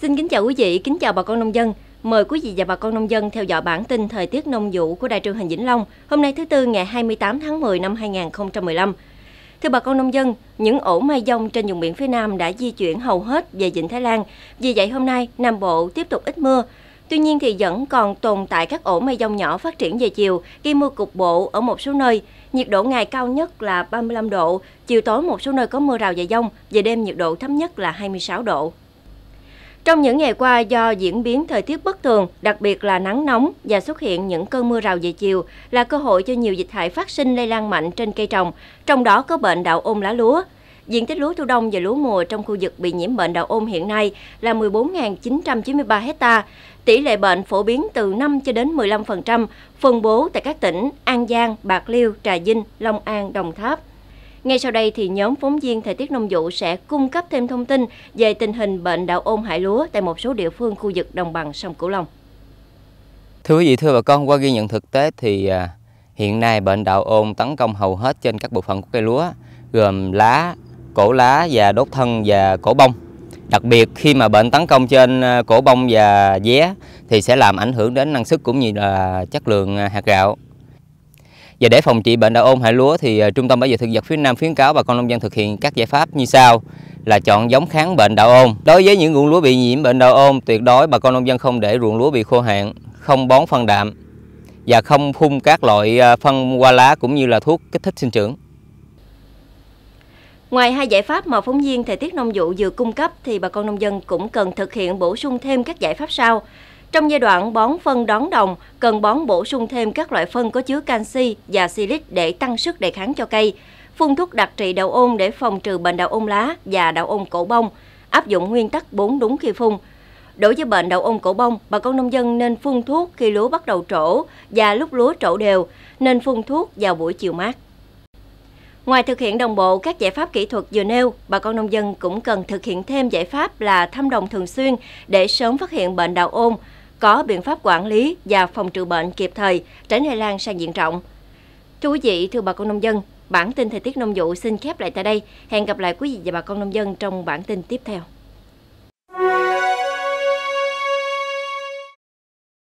Xin kính chào quý vị, kính chào bà con nông dân. Mời quý vị và bà con nông dân theo dõi bản tin thời tiết nông vụ của Đài truyền hình Vĩnh Long hôm nay thứ tư ngày 28 tháng 10 năm 2015. Thưa bà con nông dân, những ổ mây dông trên vùng biển phía Nam đã di chuyển hầu hết về Vịnh Thái Lan. Vì vậy hôm nay, Nam Bộ tiếp tục ít mưa. Tuy nhiên thì vẫn còn tồn tại các ổ mây dông nhỏ phát triển về chiều, gây mưa cục bộ ở một số nơi. Nhiệt độ ngày cao nhất là 35 độ, chiều tối một số nơi có mưa rào và dông, về đêm nhiệt độ thấp nhất là 26 độ. Trong những ngày qua, do diễn biến thời tiết bất thường, đặc biệt là nắng nóng và xuất hiện những cơn mưa rào về chiều, là cơ hội cho nhiều dịch hại phát sinh lây lan mạnh trên cây trồng, trong đó có bệnh đạo ôn lá lúa. Diện tích lúa thu đông và lúa mùa trong khu vực bị nhiễm bệnh đạo ôn hiện nay là 14.993 ha, Tỷ lệ bệnh phổ biến từ 5 cho đến 15%, phân bố tại các tỉnh An Giang, Bạc Liêu, Trà Vinh, Long An, Đồng Tháp. Ngay sau đây thì nhóm phóng viên thời tiết nông vụ sẽ cung cấp thêm thông tin về tình hình bệnh đạo ôn hại lúa tại một số địa phương khu vực đồng bằng sông Cửu Long. Thưa quý vị, thưa bà con, qua ghi nhận thực tế thì à, hiện nay bệnh đạo ôn tấn công hầu hết trên các bộ phận của cây lúa gồm lá, cổ lá và đốt thân và cổ bông. Đặc biệt khi mà bệnh tấn công trên à, cổ bông và vé thì sẽ làm ảnh hưởng đến năng suất cũng như là chất lượng à, hạt gạo. Và để phòng trị bệnh đạo ôn hại lúa thì à, Trung tâm Bảo vệ thực vật phía Nam khuyến cáo bà con nông dân thực hiện các giải pháp như sau là chọn giống kháng bệnh đạo ôn. Đối với những ruộng lúa bị nhiễm bệnh đạo ôn, tuyệt đối bà con nông dân không để ruộng lúa bị khô hạn, không bón phân đạm và không phun các loại à, phân qua lá cũng như là thuốc kích thích sinh trưởng. Ngoài hai giải pháp mà phóng viên thời tiết nông vụ vừa cung cấp thì bà con nông dân cũng cần thực hiện bổ sung thêm các giải pháp sau. Trong giai đoạn bón phân đón đồng, cần bón bổ sung thêm các loại phân có chứa canxi và silic để tăng sức đề kháng cho cây. Phun thuốc đặc trị đậu ôn để phòng trừ bệnh đậu ôn lá và đậu ôn cổ bông, áp dụng nguyên tắc 4 đúng khi phun. Đối với bệnh đậu ôn cổ bông, bà con nông dân nên phun thuốc khi lúa bắt đầu trổ và lúc lúa trổ đều, nên phun thuốc vào buổi chiều mát. Ngoài thực hiện đồng bộ các giải pháp kỹ thuật vừa nêu, bà con nông dân cũng cần thực hiện thêm giải pháp là thăm đồng thường xuyên để sớm phát hiện bệnh đạo ôn, có biện pháp quản lý và phòng trừ bệnh kịp thời, tránh lây lan sang diện rộng. Thưa quý vị, thưa bà con nông dân, bản tin thời tiết nông vụ xin khép lại tại đây. Hẹn gặp lại quý vị và bà con nông dân trong bản tin tiếp theo.